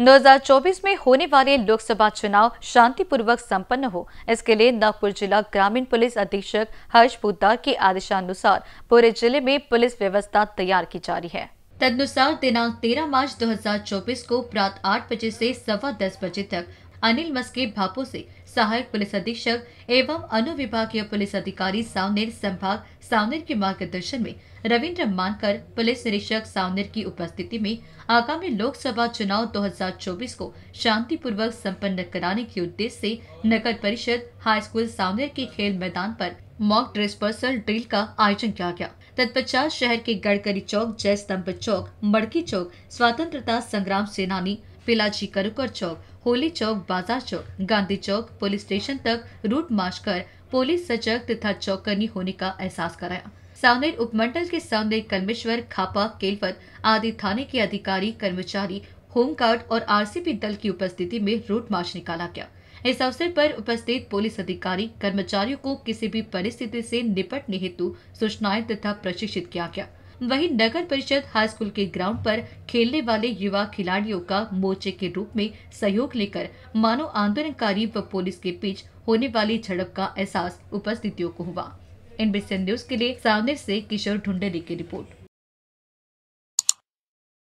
2024 में होने वाले लोकसभा चुनाव शांतिपूर्वक संपन्न हो इसके लिए नागपुर जिला ग्रामीण पुलिस अधीक्षक हर्ष पुद्दार के आदेशानुसार पूरे जिले में पुलिस व्यवस्था तैयार की जा रही है तदनुसार दिनांक 13 मार्च 2024 को प्रातः आठ बजे से सवा दस बजे तक अनिल मस्के भापो से सहायक पुलिस अधीक्षक एवं अनुविभागीय पुलिस अधिकारी सावनेर संभाग सावनेर के मार्गदर्शन में रविन्द्र मानकर पुलिस निरीक्षक सावनेर की उपस्थिति में आगामी लोकसभा चुनाव 2024 को शांतिपूर्वक संपन्न कराने के उद्देश्य से नगर परिषद हाई स्कूल सावनेर के खेल मैदान पर मॉक पर्सल ड्रिल का आयोजन किया गया तत्पश्चात शहर के गडकरी चौक जय स्तंभ चौक मड़की चौक स्वतंत्रता संग्राम सेनानी पिलाजी करुकर चौक होली चौक बाजार चौक गांधी चौक पुलिस स्टेशन तक रूट मार्च कर पुलिस सजग तथा चौकनी होने का एहसास कराया सामनेर उपमंडल के सामने कलमेश्वर खापा केलवत आदि थाने के अधिकारी कर्मचारी होमगार्ड और आरसीपी दल की उपस्थिति में रूट मार्च निकाला गया इस अवसर पर उपस्थित पुलिस अधिकारी कर्मचारियों को किसी भी परिस्थिति से निपटने हेतु सूचनाएं तथा प्रशिक्षित किया गया वहीं नगर परिषद हाई स्कूल के ग्राउंड पर खेलने वाले युवा खिलाड़ियों का मोर्चे के रूप में सहयोग लेकर मानव आंदोलनकारी व पुलिस के बीच होने वाली झड़प का एहसास उपस्थितियों को हुआ एनबीसी न्यूज के लिए सावनेर से किशोर ढुंडेरी की रिपोर्ट